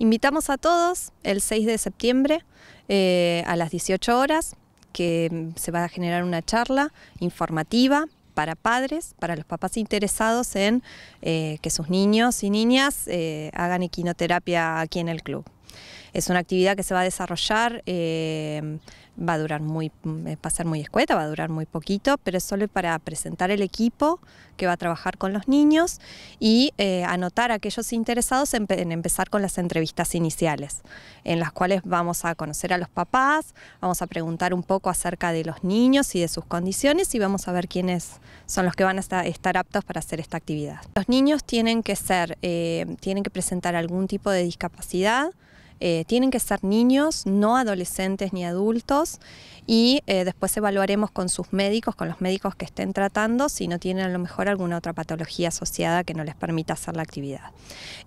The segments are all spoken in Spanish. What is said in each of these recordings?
Invitamos a todos el 6 de septiembre eh, a las 18 horas que mm, se va a generar una charla informativa para padres, para los papás interesados en eh, que sus niños y niñas eh, hagan equinoterapia aquí en el club. Es una actividad que se va a desarrollar va a durar muy, mm, eh, va a ser muy escueta, va a durar muy poquito, pero es solo para presentar el equipo que va a trabajar con los niños y eh, anotar a aquellos interesados en, empezar con las entrevistas iniciales, en las cuales vamos a conocer a los papás, vamos a preguntar un poco acerca de los niños y de sus condiciones y vamos a ver quiénes son los que van a estar aptos para hacer esta actividad. Los niños tienen que ser, eh, tienen que presentar algún tipo de discapacidad, eh, tienen que ser niños, no adolescentes ni adultos y eh, después evaluaremos con sus médicos, con los médicos que estén tratando, si no tienen a lo mejor alguna otra patología asociada que no les permita hacer la actividad.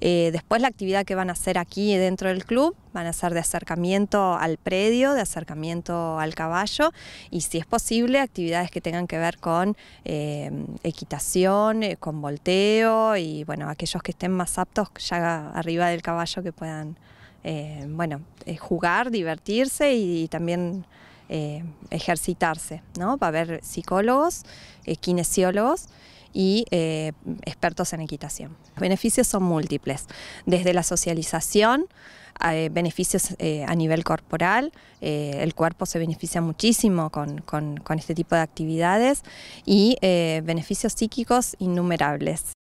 Eh, después la actividad que van a hacer aquí dentro del club van a ser de acercamiento al predio, de acercamiento al caballo y si es posible actividades que tengan que ver con equitación, con volteo y bueno, aquellos que estén más aptos ya arriba del caballo que puedan eh, bueno, eh, jugar, divertirse y, también eh, ejercitarse. ¿no? Va a haber psicólogos, kinesiólogos y expertos en equitación. Los beneficios son múltiples, desde la socialización, beneficios a nivel corporal, el cuerpo se beneficia muchísimo con este tipo de actividades y beneficios psíquicos innumerables.